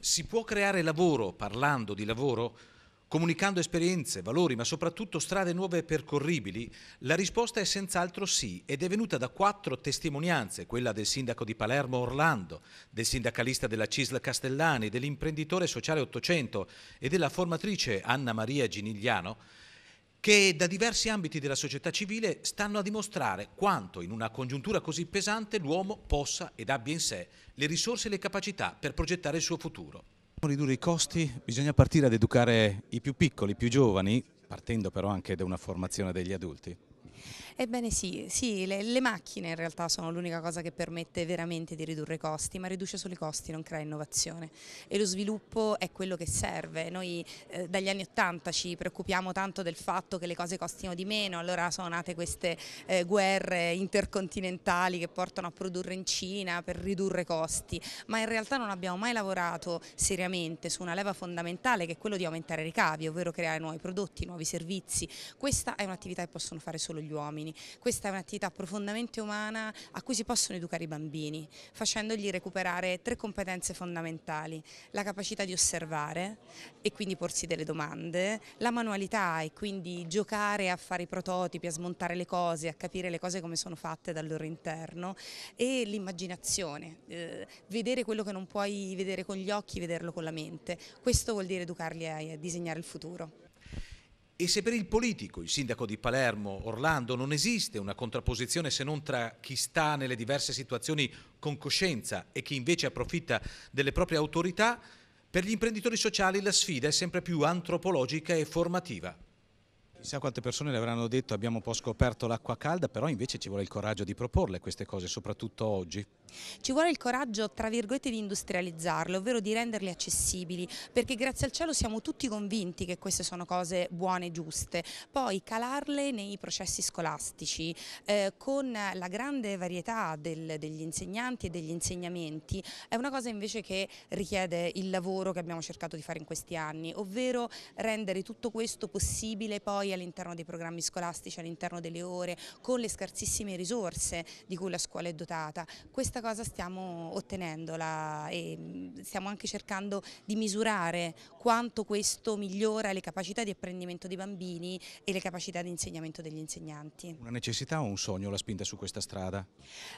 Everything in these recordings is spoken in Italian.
Si può creare lavoro parlando di lavoro? Comunicando esperienze, valori, ma soprattutto strade nuove e percorribili? La risposta è senz'altro sì ed è venuta da quattro testimonianze, quella del sindaco di Palermo Orlando, del sindacalista della Cisla Castellani, dell'imprenditore sociale 800 e della formatrice Anna Maria Ginigliano, che da diversi ambiti della società civile stanno a dimostrare quanto in una congiuntura così pesante l'uomo possa ed abbia in sé le risorse e le capacità per progettare il suo futuro. Per ridurre i costi bisogna partire ad educare i più piccoli, i più giovani, partendo però anche da una formazione degli adulti. Ebbene sì, sì le, le, macchine in realtà sono l'unica cosa che permette veramente di ridurre i costi, ma riduce solo i costi, non crea innovazione e lo sviluppo è quello che serve. Noi eh, dagli anni Ottanta ci preoccupiamo tanto del fatto che le cose costino di meno, allora sono nate queste eh, guerre intercontinentali che portano a produrre in Cina per ridurre i costi, ma in realtà non abbiamo mai lavorato seriamente su una leva fondamentale che è quello di aumentare i ricavi, ovvero creare nuovi prodotti, nuovi servizi. Questa è un'attività che possono fare solo gli gli uomini. Questa è un'attività profondamente umana a cui si possono educare i bambini, facendogli recuperare tre competenze fondamentali, la capacità di osservare e quindi porsi delle domande, la manualità e quindi giocare a fare i prototipi, a smontare le cose, a capire le cose come sono fatte dal loro interno e l'immaginazione, eh, vedere quello che non puoi vedere con gli occhi, vederlo con la mente. Questo vuol dire educarli a, a disegnare il futuro. E se per il politico, il sindaco di Palermo, Orlando, non esiste una contrapposizione se non tra chi sta nelle diverse situazioni con coscienza e chi invece approfitta delle proprie autorità, per gli imprenditori sociali la sfida è sempre più antropologica e formativa. Chissà quante persone le avranno detto abbiamo un po' scoperto l'acqua calda, però invece ci vuole il coraggio di proporle queste cose, soprattutto oggi. Ci vuole il coraggio, tra virgolette, di industrializzarle, ovvero di renderle accessibili, perché grazie al cielo siamo tutti convinti che queste sono cose buone e giuste. Poi calarle nei processi scolastici, eh, con la grande varietà del, degli insegnanti e degli insegnamenti, è una cosa invece che richiede il lavoro che abbiamo cercato di fare in questi anni, ovvero rendere tutto questo possibile poi poi all'interno dei programmi scolastici, all'interno delle ore, con le scarsissime risorse di cui la scuola è dotata. Questa cosa stiamo ottenendola e mm, stiamo anche cercando di misurare quanto questo migliora le capacità di apprendimento dei bambini e le capacità di insegnamento degli insegnanti. Una necessità o un sogno la spinta su questa strada?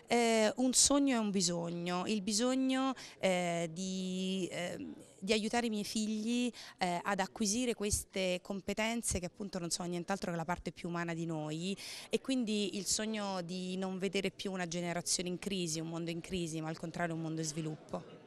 Eh, un sogno è un bisogno, il bisogno eh, di... Eh, di aiutare i miei figli eh, ad acquisire queste competenze che appunto non sono nient'altro che la parte più umana di noi e quindi il sogno di non vedere più una generazione in crisi, un mondo in crisi, ma al contrario un mondo in sviluppo.